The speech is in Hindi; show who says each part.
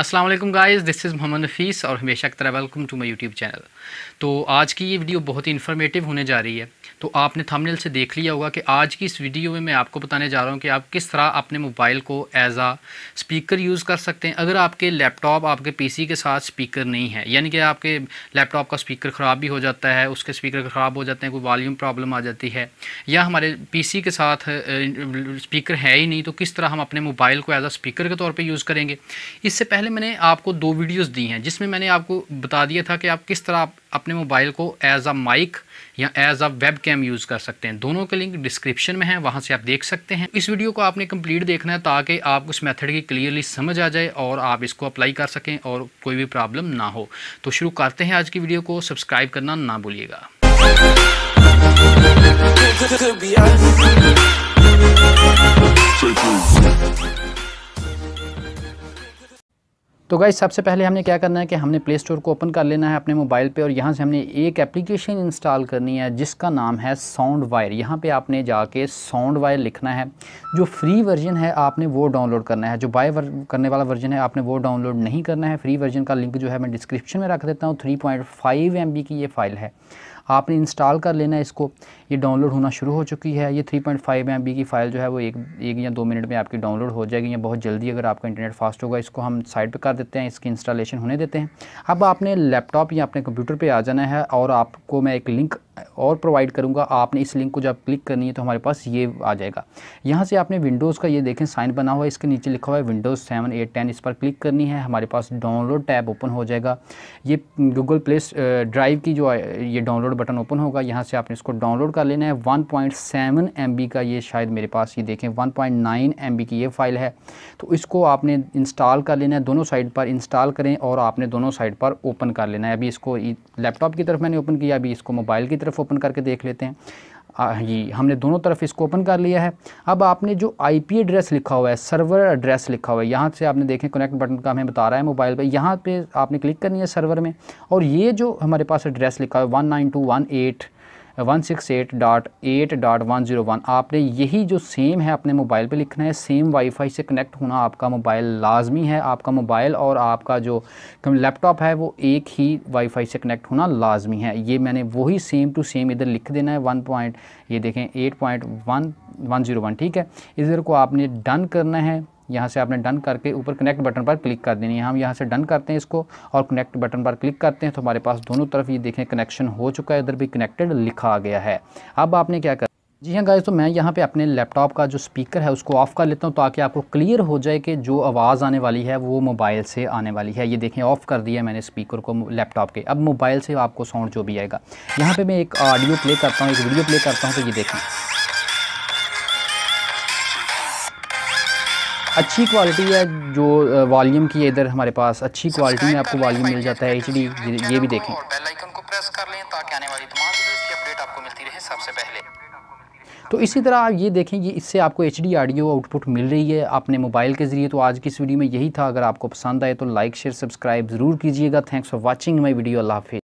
Speaker 1: अस्सलाम वालेकुम guys this is Mohammad Nafees और हमेशा की तरह welcome to my YouTube channel तो आज की ये वीडियो बहुत ही इन्फॉर्मेटिव होने जा रही है तो आपने थंबनेल से देख लिया होगा कि आज की इस वीडियो में मैं आपको बताने जा रहा हूँ कि आप किस तरह अपने मोबाइल को एज आ स्पीकर यूज़ कर सकते हैं अगर आपके लैपटॉप आपके पीसी के साथ स्पीकर नहीं है यानी कि आपके लैपटॉप का स्पीकर ख़राब भी हो जाता है उसके स्पीकर ख़राब हो जाते हैं कोई वॉल्यूम प्रॉब्लम आ जाती है या हमारे पी के साथ स्पीकर है ही नहीं तो किस तरह हम अपने मोबाइल को एज आ स्पीकर के तौर पर यूज़ करेंगे इससे पहले पहले मैंने आपको दो वीडियोस दी हैं जिसमें मैंने आपको बता दिया था कि आप किस तरह आप अपने मोबाइल को एज अ माइक या as a webcam use कर सकते हैं दोनों के लिंक डिस्क्रिप्शन में है वहाँ से आप देख सकते हैं इस वीडियो को आपने कंप्लीट देखना है ताकि आप उस मेथड की क्लियरली समझ आ जाए और आप इसको अप्लाई कर सकें और कोई भी प्रॉब्लम ना हो तो शुरू करते हैं आज की वीडियो को सब्सक्राइब करना ना भूलिएगा तो गाइज सबसे पहले हमने क्या करना है कि हमने प्ले स्टोर को ओपन कर लेना है अपने मोबाइल पे और यहाँ से हमने एक एप्लीकेशन इंस्टॉल करनी है जिसका नाम है साउंड वायर यहाँ पे आपने जाके साउंड वायर लिखना है जो फ्री वर्जन है आपने वो डाउनलोड करना है जो बाय करने वाला वर्जन है आपने वो डाउनलोड नहीं करना है फ्री वर्जन का लिंक जो है मैं डिस्क्रिप्शन में रख देता हूँ थ्री पॉइंट की ये फ़ाइल है आपने इंस्टॉल कर लेना है इसको ये डाउनलोड होना शुरू हो चुकी है ये 3.5 पॉइंट की फ़ाइल जो है वो एक एक या दो मिनट में आपकी डाउनलोड हो जाएगी या बहुत जल्दी अगर आपका इंटरनेट फास्ट होगा इसको हम साइड पर कर देते हैं इसकी इंस्टॉलेशन होने देते हैं अब आपने लैपटॉप या अपने कंप्यूटर पर आ जाना है और आपको मैं एक लिंक और प्रोवाइड करूँगा आपने इस लिंक को जब क्लिक करनी है तो हमारे पास ये आ जाएगा यहाँ से आपने विंडोज़ का ये देखें साइन बना हुआ है इसके नीचे लिखा हुआ है विंडोज़ सेवन एट टेन इस पर क्लिक करनी है हमारे पास डाउनलोड टैब ओपन हो जाएगा ये गूगल प्ले ड्राइव की जो uh, ये डाउनलोड बटन ओपन होगा यहाँ से आपने इसको डाउनलोड कर लेना है one point seven M B का ये शायद मेरे पास ये देखें one point nine M B की ये फ़ाइल है तो इसको आपने इंस्टॉल कर लेना है दोनों साइड पर इंस्टॉल करें और आपने दोनों साइड पर ओपन कर लेना है अभी इसको लैपटॉप की तरफ मैंने ओपन किया अभी इसको मोबाइल की तरफ ओपन ओपन करके देख लेते हैं ये हमने दोनों तरफ इसको ओपन कर लिया है अब आपने जो आईपी एड्रेस लिखा हुआ है सर्वर एड्रेस लिखा हुआ है यहाँ से आपने देखें कनेक्ट बटन का हमें बता रहा है मोबाइल पर यहाँ पे आपने क्लिक करनी है सर्वर में और ये जो हमारे पास एड्रेस लिखा हुआ है one nine two one eight one six eight dot eight dot one zero one आपने यही जो सेम है अपने मोबाइल पे लिखना है सेम वाईफाई से कनेक्ट होना आपका मोबाइल लाजमी है आपका मोबाइल और आपका जो लैपटॉप है वो एक ही वाईफाई से कनेक्ट होना लाजमी है ये मैंने वही सेम टू सेम इधर लिख देना है वन पॉइंट ये देखें eight point one one zero one ठीक है इधर को आपने डन करना है यहाँ से आपने डन करके ऊपर कनेक्ट बटन पर क्लिक कर देनी है हम यहाँ से डन करते हैं इसको और कनेक्ट बटन पर क्लिक करते हैं तो हमारे पास दोनों तरफ ये देखें कनेक्शन हो चुका है इधर भी कनेक्टेड लिखा आ गया है अब आपने क्या कर जी हाँ गाइस तो मैं यहाँ पे अपने लैपटॉप का जो स्पीकर है उसको ऑफ़ कर लेता हूँ ताकि आपको क्लियर हो जाए कि जो आवाज़ आने वाली है वो मोबाइल से आने वाली है ये देखें ऑफ़ कर दिया मैंने स्पीकर को लैपटॉप के अब मोबाइल से आपको साउंड जो भी आएगा यहाँ पे मैं एक ऑडियो प्ले करता हूँ एक वीडियो प्ले करता हूँ तो ये देखें अच्छी क्वालिटी है जो वॉल्यूम की इधर हमारे पास अच्छी क्वालिटी में आपको वॉल्यूम मिल जाता है एच डी ये भी देखें आपको पहले तो इसी तरह आप ये देखें ये इससे आपको एच डी ऑडियो आउटपुट मिल रही है अपने मोबाइल के ज़रिए तो आज की इस वीडियो में यही था अगर आपको पसंद आए तो लाइक शेयर सब्सक्राइब ज़रूर कीजिएगा thanks for watching my video अल्लाह हाफि